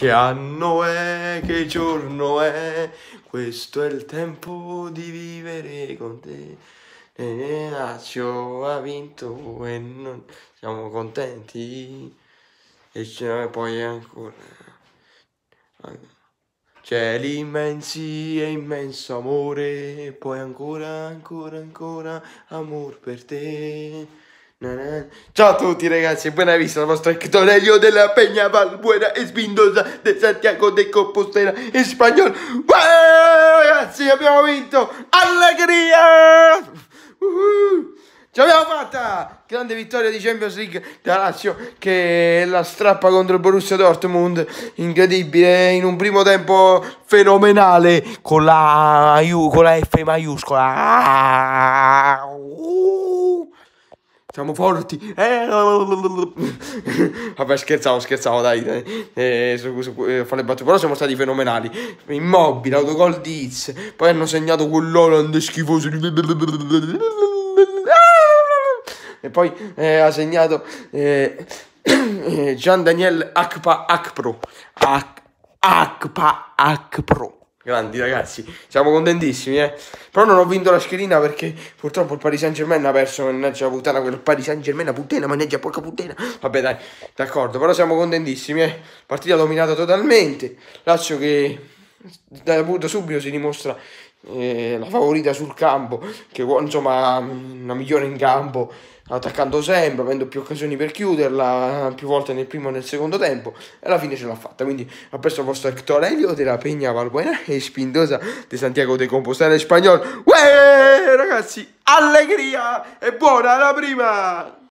Che anno è, che giorno è, questo è il tempo di vivere con te. E Lazio ha vinto e non siamo contenti. E c'è poi ancora. C'è l'immensi e immenso amore, e poi ancora, ancora, ancora amor per te. Ciao a tutti ragazzi e buona vista al vostro Ectorelio della Peña Valbuena e Spindosa del Santiago de Compostela in spagnolo. ragazzi abbiamo vinto! Allegria! Uhuh. Ci abbiamo fatta! Grande vittoria di Champions League da Lazio che la strappa contro il Borussia Dortmund. Incredibile, eh, in un primo tempo fenomenale con la, con la F maiuscola. Ah! Siamo forti. Eh, vabbè, scherzavo, scherzavo, dai. Eh, su, eh, le battute. Però siamo stati fenomenali. Immobile, autogol di Itz. Poi hanno segnato quell'Holland schifoso. E poi eh, ha segnato eh, Gian Daniel Akpa Akpro. Ak, Akpa Akpro. Grandi ragazzi, siamo contentissimi, eh. Però non ho vinto la schedina perché purtroppo il Paris Saint Germain ha perso, mannaggia la puttana, quel Paris Saint Germain a puttana, mannaggia porca puttana. Vabbè dai, d'accordo, però siamo contentissimi, eh. Partita dominata totalmente. Lazio che da, subito si dimostra eh, la favorita sul campo, che insomma una migliore in campo, attaccando sempre, avendo più occasioni per chiuderla, più volte nel primo e nel secondo tempo, e alla fine ce l'ha fatta. Quindi ha preso il vostro Hector Elio della Peña Valbuena e Spindosa di Santiago de Compostela in spagnolo. Uè, ragazzi, allegria! E buona la prima!